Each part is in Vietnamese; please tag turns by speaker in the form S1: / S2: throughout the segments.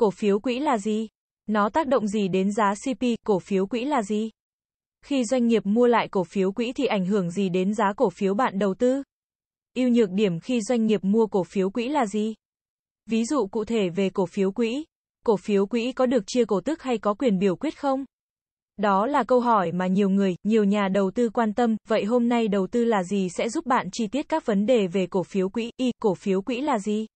S1: Cổ phiếu quỹ là gì? Nó tác động gì đến giá CP, cổ phiếu quỹ là gì? Khi doanh nghiệp mua lại cổ phiếu quỹ thì ảnh hưởng gì đến giá cổ phiếu bạn đầu tư? Ưu nhược điểm khi doanh nghiệp mua cổ phiếu quỹ là gì? Ví dụ cụ thể về cổ phiếu quỹ, cổ phiếu quỹ có được chia cổ tức hay có quyền biểu quyết không? Đó là câu hỏi mà nhiều người, nhiều nhà đầu tư quan tâm, vậy hôm nay đầu tư là gì sẽ giúp bạn chi tiết các vấn đề về cổ phiếu quỹ, y, cổ phiếu quỹ là gì?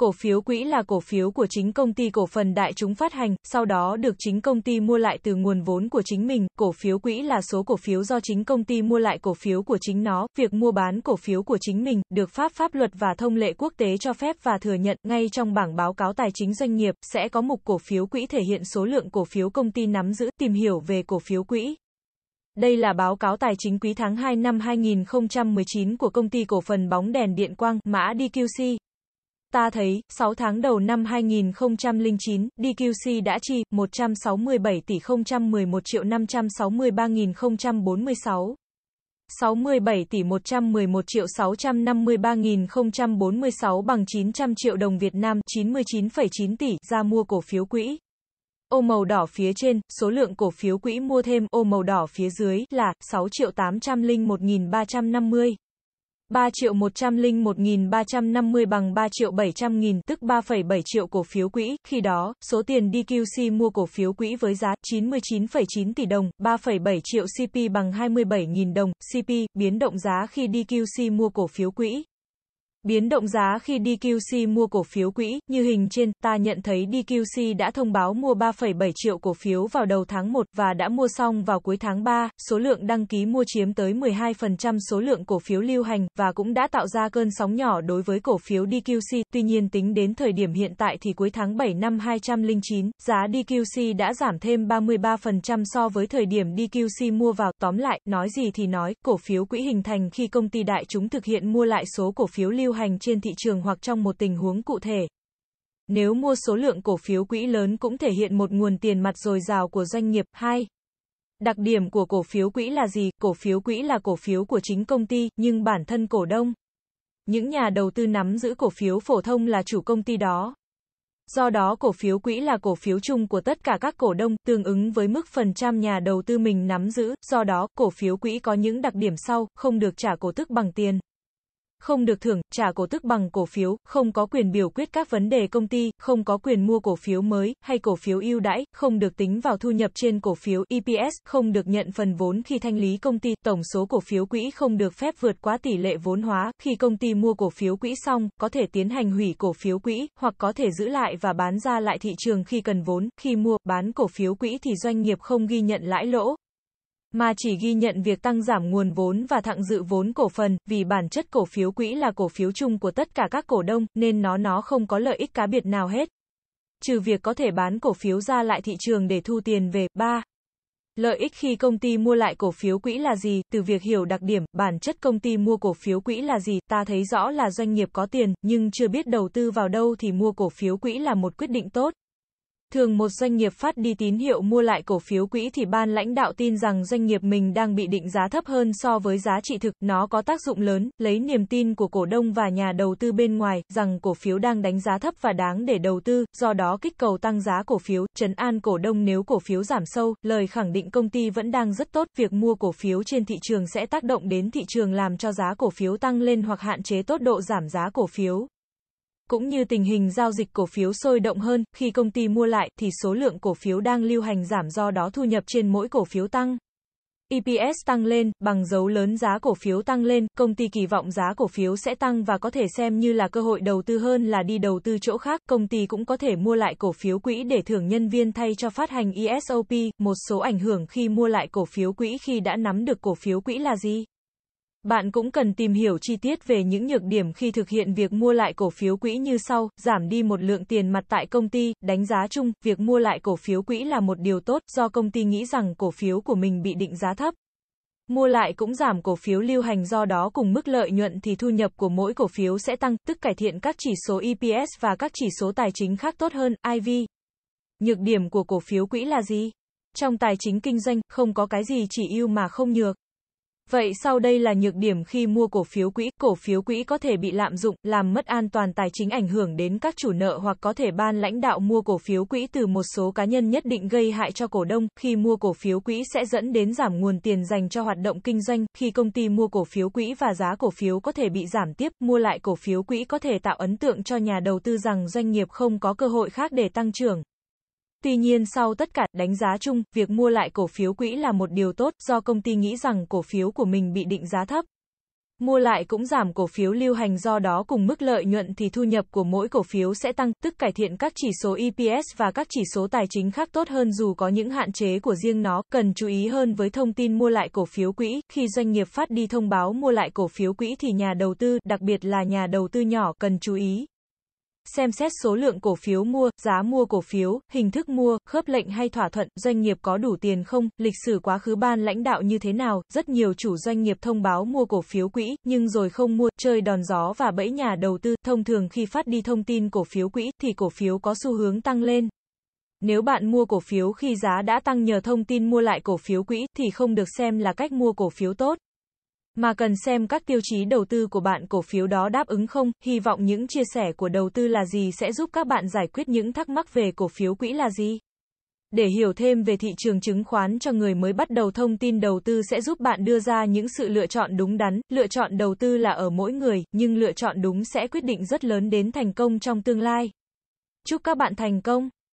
S1: Cổ phiếu quỹ là cổ phiếu của chính công ty cổ phần đại chúng phát hành, sau đó được chính công ty mua lại từ nguồn vốn của chính mình. Cổ phiếu quỹ là số cổ phiếu do chính công ty mua lại cổ phiếu của chính nó. Việc mua bán cổ phiếu của chính mình được pháp pháp luật và thông lệ quốc tế cho phép và thừa nhận. Ngay trong bảng báo cáo tài chính doanh nghiệp sẽ có mục cổ phiếu quỹ thể hiện số lượng cổ phiếu công ty nắm giữ, tìm hiểu về cổ phiếu quỹ. Đây là báo cáo tài chính quý tháng 2 năm 2019 của công ty cổ phần bóng đèn Điện Quang, mã DQC ta thấy, 6 tháng đầu năm 2009, DQC đã chi 167 tỷ 011 triệu 563.046. 67 tỷ 111 triệu 653.046 bằng 900 triệu đồng Việt Nam 99,9 tỷ ra mua cổ phiếu quỹ. Ô màu đỏ phía trên, số lượng cổ phiếu quỹ mua thêm ô màu đỏ phía dưới là 6 triệu 801.350. 3 triệu 101.350 bằng 3 triệu 700 nghìn, tức 3,7 triệu cổ phiếu quỹ. Khi đó, số tiền DQC mua cổ phiếu quỹ với giá 99,9 tỷ đồng, 3,7 triệu CP bằng 27.000 đồng. CP, biến động giá khi DQC mua cổ phiếu quỹ, Biến động giá khi DQC mua cổ phiếu quỹ, như hình trên, ta nhận thấy DQC đã thông báo mua 3,7 triệu cổ phiếu vào đầu tháng 1 và đã mua xong vào cuối tháng 3, số lượng đăng ký mua chiếm tới 12% số lượng cổ phiếu lưu hành và cũng đã tạo ra cơn sóng nhỏ đối với cổ phiếu DQC. Tuy nhiên tính đến thời điểm hiện tại thì cuối tháng 7 năm 209, giá DQC đã giảm thêm 33% so với thời điểm DQC mua vào. Tóm lại, nói gì thì nói, cổ phiếu quỹ hình thành khi công ty đại chúng thực hiện mua lại số cổ phiếu lưu hành trên thị trường hoặc trong một tình huống cụ thể. Nếu mua số lượng cổ phiếu quỹ lớn cũng thể hiện một nguồn tiền mặt dồi dào của doanh nghiệp. 2. Đặc điểm của cổ phiếu quỹ là gì? Cổ phiếu quỹ là cổ phiếu của chính công ty, nhưng bản thân cổ đông. Những nhà đầu tư nắm giữ cổ phiếu phổ thông là chủ công ty đó. Do đó cổ phiếu quỹ là cổ phiếu chung của tất cả các cổ đông, tương ứng với mức phần trăm nhà đầu tư mình nắm giữ, do đó, cổ phiếu quỹ có những đặc điểm sau, không được trả cổ tức bằng tiền không được thưởng, trả cổ tức bằng cổ phiếu, không có quyền biểu quyết các vấn đề công ty, không có quyền mua cổ phiếu mới, hay cổ phiếu ưu đãi, không được tính vào thu nhập trên cổ phiếu EPS, không được nhận phần vốn khi thanh lý công ty, tổng số cổ phiếu quỹ không được phép vượt quá tỷ lệ vốn hóa, khi công ty mua cổ phiếu quỹ xong, có thể tiến hành hủy cổ phiếu quỹ, hoặc có thể giữ lại và bán ra lại thị trường khi cần vốn, khi mua, bán cổ phiếu quỹ thì doanh nghiệp không ghi nhận lãi lỗ, mà chỉ ghi nhận việc tăng giảm nguồn vốn và thặng dự vốn cổ phần, vì bản chất cổ phiếu quỹ là cổ phiếu chung của tất cả các cổ đông, nên nó nó không có lợi ích cá biệt nào hết. Trừ việc có thể bán cổ phiếu ra lại thị trường để thu tiền về. 3. Lợi ích khi công ty mua lại cổ phiếu quỹ là gì? Từ việc hiểu đặc điểm, bản chất công ty mua cổ phiếu quỹ là gì, ta thấy rõ là doanh nghiệp có tiền, nhưng chưa biết đầu tư vào đâu thì mua cổ phiếu quỹ là một quyết định tốt. Thường một doanh nghiệp phát đi tín hiệu mua lại cổ phiếu quỹ thì ban lãnh đạo tin rằng doanh nghiệp mình đang bị định giá thấp hơn so với giá trị thực, nó có tác dụng lớn, lấy niềm tin của cổ đông và nhà đầu tư bên ngoài rằng cổ phiếu đang đánh giá thấp và đáng để đầu tư, do đó kích cầu tăng giá cổ phiếu, trấn an cổ đông nếu cổ phiếu giảm sâu, lời khẳng định công ty vẫn đang rất tốt, việc mua cổ phiếu trên thị trường sẽ tác động đến thị trường làm cho giá cổ phiếu tăng lên hoặc hạn chế tốt độ giảm giá cổ phiếu. Cũng như tình hình giao dịch cổ phiếu sôi động hơn, khi công ty mua lại thì số lượng cổ phiếu đang lưu hành giảm do đó thu nhập trên mỗi cổ phiếu tăng. EPS tăng lên, bằng dấu lớn giá cổ phiếu tăng lên, công ty kỳ vọng giá cổ phiếu sẽ tăng và có thể xem như là cơ hội đầu tư hơn là đi đầu tư chỗ khác. Công ty cũng có thể mua lại cổ phiếu quỹ để thưởng nhân viên thay cho phát hành ESOP. Một số ảnh hưởng khi mua lại cổ phiếu quỹ khi đã nắm được cổ phiếu quỹ là gì? Bạn cũng cần tìm hiểu chi tiết về những nhược điểm khi thực hiện việc mua lại cổ phiếu quỹ như sau, giảm đi một lượng tiền mặt tại công ty, đánh giá chung, việc mua lại cổ phiếu quỹ là một điều tốt do công ty nghĩ rằng cổ phiếu của mình bị định giá thấp. Mua lại cũng giảm cổ phiếu lưu hành do đó cùng mức lợi nhuận thì thu nhập của mỗi cổ phiếu sẽ tăng, tức cải thiện các chỉ số EPS và các chỉ số tài chính khác tốt hơn, IV. Nhược điểm của cổ phiếu quỹ là gì? Trong tài chính kinh doanh, không có cái gì chỉ ưu mà không nhược. Vậy sau đây là nhược điểm khi mua cổ phiếu quỹ, cổ phiếu quỹ có thể bị lạm dụng, làm mất an toàn tài chính ảnh hưởng đến các chủ nợ hoặc có thể ban lãnh đạo mua cổ phiếu quỹ từ một số cá nhân nhất định gây hại cho cổ đông, khi mua cổ phiếu quỹ sẽ dẫn đến giảm nguồn tiền dành cho hoạt động kinh doanh, khi công ty mua cổ phiếu quỹ và giá cổ phiếu có thể bị giảm tiếp, mua lại cổ phiếu quỹ có thể tạo ấn tượng cho nhà đầu tư rằng doanh nghiệp không có cơ hội khác để tăng trưởng. Tuy nhiên sau tất cả đánh giá chung, việc mua lại cổ phiếu quỹ là một điều tốt do công ty nghĩ rằng cổ phiếu của mình bị định giá thấp. Mua lại cũng giảm cổ phiếu lưu hành do đó cùng mức lợi nhuận thì thu nhập của mỗi cổ phiếu sẽ tăng, tức cải thiện các chỉ số EPS và các chỉ số tài chính khác tốt hơn dù có những hạn chế của riêng nó. Cần chú ý hơn với thông tin mua lại cổ phiếu quỹ, khi doanh nghiệp phát đi thông báo mua lại cổ phiếu quỹ thì nhà đầu tư, đặc biệt là nhà đầu tư nhỏ, cần chú ý xem xét số lượng cổ phiếu mua, giá mua cổ phiếu, hình thức mua, khớp lệnh hay thỏa thuận, doanh nghiệp có đủ tiền không, lịch sử quá khứ ban lãnh đạo như thế nào, rất nhiều chủ doanh nghiệp thông báo mua cổ phiếu quỹ, nhưng rồi không mua, chơi đòn gió và bẫy nhà đầu tư, thông thường khi phát đi thông tin cổ phiếu quỹ thì cổ phiếu có xu hướng tăng lên. Nếu bạn mua cổ phiếu khi giá đã tăng nhờ thông tin mua lại cổ phiếu quỹ thì không được xem là cách mua cổ phiếu tốt mà cần xem các tiêu chí đầu tư của bạn cổ phiếu đó đáp ứng không. Hy vọng những chia sẻ của đầu tư là gì sẽ giúp các bạn giải quyết những thắc mắc về cổ phiếu quỹ là gì. Để hiểu thêm về thị trường chứng khoán cho người mới bắt đầu thông tin đầu tư sẽ giúp bạn đưa ra những sự lựa chọn đúng đắn. Lựa chọn đầu tư là ở mỗi người, nhưng lựa chọn đúng sẽ quyết định rất lớn đến thành công trong tương lai. Chúc các bạn thành công!